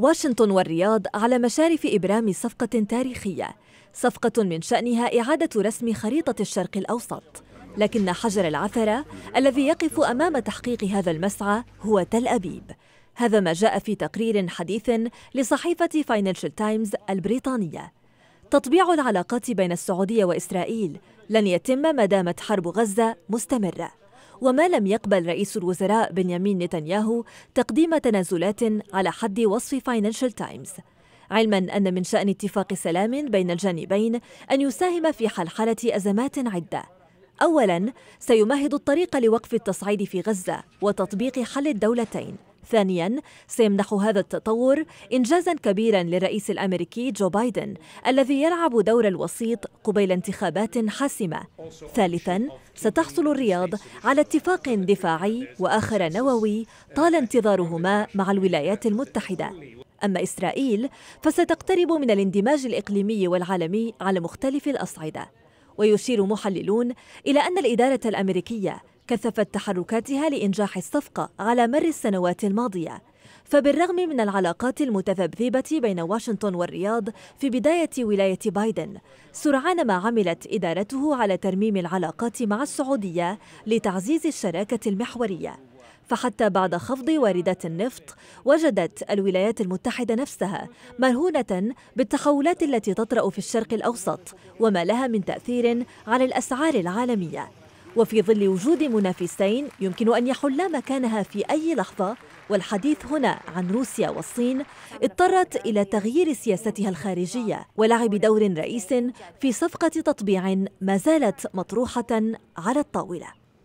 واشنطن والرياض على مشارف إبرام صفقة تاريخية صفقة من شأنها إعادة رسم خريطة الشرق الأوسط لكن حجر العثرة الذي يقف أمام تحقيق هذا المسعى هو تل أبيب هذا ما جاء في تقرير حديث لصحيفة فاينانشال تايمز البريطانية تطبيع العلاقات بين السعودية وإسرائيل لن يتم ما دامت حرب غزة مستمرة وما لم يقبل رئيس الوزراء بنيامين نتنياهو تقديم تنازلات على حد وصف فاينانشال تايمز علما أن من شأن اتفاق سلام بين الجانبين أن يساهم في حلحلة أزمات عدة أولا سيمهد الطريق لوقف التصعيد في غزة وتطبيق حل الدولتين ثانيا سيمنح هذا التطور إنجازا كبيرا للرئيس الأمريكي جو بايدن الذي يلعب دور الوسيط قبيل انتخابات حاسمة ثالثا ستحصل الرياض على اتفاق دفاعي وآخر نووي طال انتظارهما مع الولايات المتحدة أما إسرائيل فستقترب من الاندماج الإقليمي والعالمي على مختلف الأصعدة ويشير محللون إلى أن الإدارة الأمريكية كثفت تحركاتها لإنجاح الصفقة على مر السنوات الماضية فبالرغم من العلاقات المتذبذبة بين واشنطن والرياض في بداية ولاية بايدن سرعان ما عملت إدارته على ترميم العلاقات مع السعودية لتعزيز الشراكة المحورية فحتى بعد خفض واردات النفط وجدت الولايات المتحدة نفسها مرهونة بالتحولات التي تطرأ في الشرق الأوسط وما لها من تأثير على الأسعار العالمية وفي ظل وجود منافسين يمكن أن يحلا مكانها في أي لحظة والحديث هنا عن روسيا والصين اضطرت إلى تغيير سياستها الخارجية ولعب دور رئيس في صفقة تطبيع ما زالت مطروحة على الطاولة